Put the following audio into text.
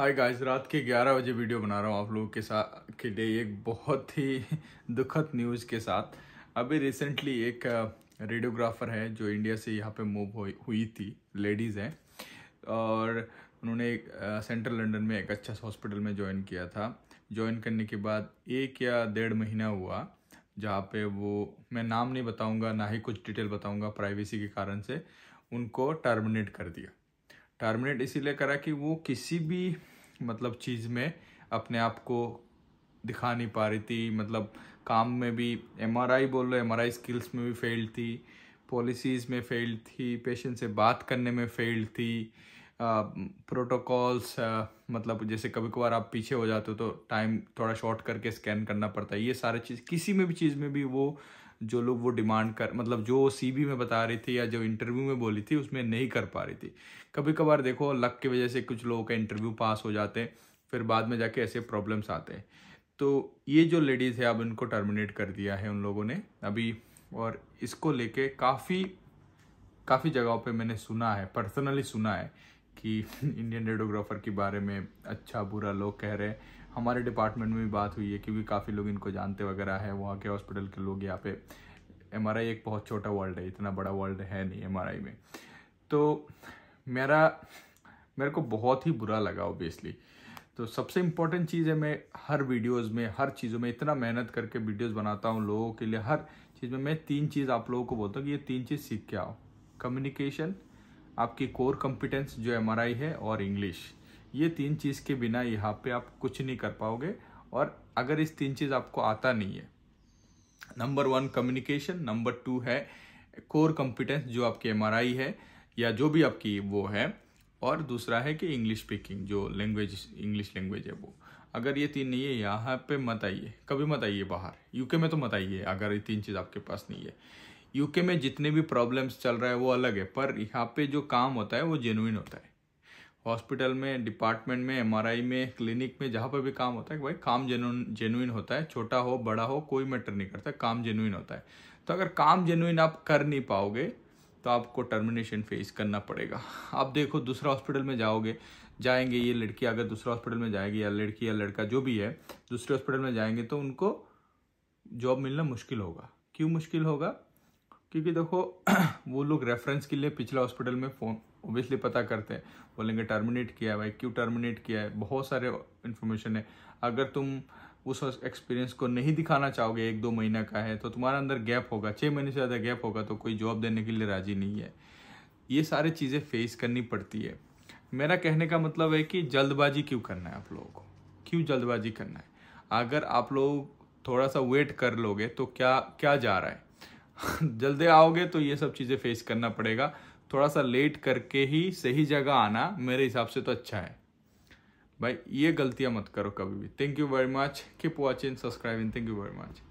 hi guys रात के 11 बजे वीडियो बना रहा हूँ आप लोगों के साथ के लिए एक बहुत ही दुखद न्यूज़ के साथ अभी रिसेंटली एक रेडियोग्राफर है जो इंडिया से यहाँ पे मूव हुई थी लेडीज़ हैं और उन्होंने सेंट्रल लंदन में एक अच्छा हॉस्पिटल में ज्वाइन किया था ज्वाइन करने के बाद एक या डेढ़ महीना हुआ जहाँ पे वो मैं नाम नहीं बताऊँगा ना ही कुछ डिटेल बताऊँगा प्राइवेसी के कारण से उनको टर्मिनेट कर दिया टर्मिनेट इसीलिए करा कि वो किसी भी मतलब चीज़ में अपने आप को दिखा नहीं पा रही थी मतलब काम में भी एम बोल लो एम स्किल्स में भी फेल्ड थी पॉलिसीज़ में फेल्ड थी पेशेंट से बात करने में फेल्ड थी प्रोटोकॉल्स uh, मतलब जैसे कभी कभार आप पीछे हो जाते हो तो टाइम थोड़ा शॉर्ट करके स्कैन करना पड़ता है ये सारे चीज़ किसी में भी चीज़ में भी वो जो लोग वो डिमांड कर मतलब जो सीबी में बता रही थी या जो इंटरव्यू में बोली थी उसमें नहीं कर पा रही थी कभी कभार देखो लक की वजह से कुछ लोगों के इंटरव्यू पास हो जाते हैं फिर बाद में जाके ऐसे प्रॉब्लम्स आते हैं तो ये जो लेडीज़ है अब उनको टर्मिनेट कर दिया है उन लोगों ने अभी और इसको लेके काफ़ी काफ़ी जगहों पे मैंने सुना है पर्सनली सुना है कि इंडियन रेडियोग्राफर के बारे में अच्छा बुरा लोग कह रहे हैं हमारे डिपार्टमेंट में भी बात हुई है क्योंकि काफ़ी लोग इनको जानते वगैरह है वहाँ के हॉस्पिटल के लोग यहाँ पे एम एक बहुत छोटा वर्ल्ड है इतना बड़ा वर्ल्ड है नहीं एम में तो मेरा मेरे को बहुत ही बुरा लगा ओबियसली तो सबसे इम्पॉर्टेंट चीज़ है मैं हर वीडियोस में हर चीज़ों में इतना मेहनत करके वीडियोस बनाता हूँ लोगों के लिए हर चीज़ में मैं तीन चीज़ आप लोगों को बोलता हूँ कि ये तीन चीज़ सीख के आओ कम्युनिकेशन आपकी कोर कॉम्पिटेंस जो एम है और इंग्लिश ये तीन चीज़ के बिना यहाँ पे आप कुछ नहीं कर पाओगे और अगर इस तीन चीज़ आपको आता नहीं है number one communication number two है कोर कॉम्पिटेंस जो आपकी एम है या जो भी आपकी वो है और दूसरा है कि इंग्लिश स्पीकिंग जो लैंग्वेज इंग्लिश लैंग्वेज है वो अगर ये तीन नहीं है यहाँ पे मत आइए कभी मत आइए बाहर यूके में तो मत आइए अगर ये तीन चीज़ आपके पास नहीं है यूके में जितने भी प्रॉब्लम्स चल रहा है वो अलग है पर यहाँ पे जो काम होता है वो जेनुइन होता है हॉस्पिटल में डिपार्टमेंट में एमआरआई में क्लिनिक में जहाँ पर भी काम होता है भाई काम जेनुइन जेनुइन होता है छोटा हो बड़ा हो कोई मैटर नहीं करता काम जेनुइन होता है तो अगर काम जेनुइन आप कर नहीं पाओगे तो आपको टर्मिनेशन फेस करना पड़ेगा आप देखो दूसरा हॉस्पिटल में जाओगे जाएंगे ये लड़की अगर दूसरा हॉस्पिटल में जाएगी या लड़की या लड़का जो भी है दूसरे हॉस्पिटल में जाएंगे तो उनको जॉब मिलना मुश्किल होगा क्यों मुश्किल होगा क्योंकि देखो वो लोग रेफरेंस के लिए पिछले हॉस्पिटल में फ़ोन ओबियसली पता करते हैं बोलेंगे टर्मिनेट किया है भाई क्यों टर्मिनेट किया है बहुत सारे इन्फॉर्मेशन है अगर तुम उस एक्सपीरियंस को नहीं दिखाना चाहोगे एक दो महीना का है तो तुम्हारा अंदर गैप होगा छः महीने से ज़्यादा गैप होगा तो कोई जॉब देने के लिए राज़ी नहीं है ये सारी चीज़ें फेस करनी पड़ती है मेरा कहने का मतलब है कि जल्दबाजी क्यों करना है आप लोगों को क्यों जल्दबाजी करना है अगर आप लोग थोड़ा सा वेट कर लोगे तो क्या क्या जा रहा है जल्दी आओगे तो ये सब चीज़ें फेस करना पड़ेगा थोड़ा सा लेट करके ही सही जगह आना मेरे हिसाब से तो अच्छा है भाई ये गलतियाँ मत करो कभी भी thank you very much keep watching subscribing thank you very much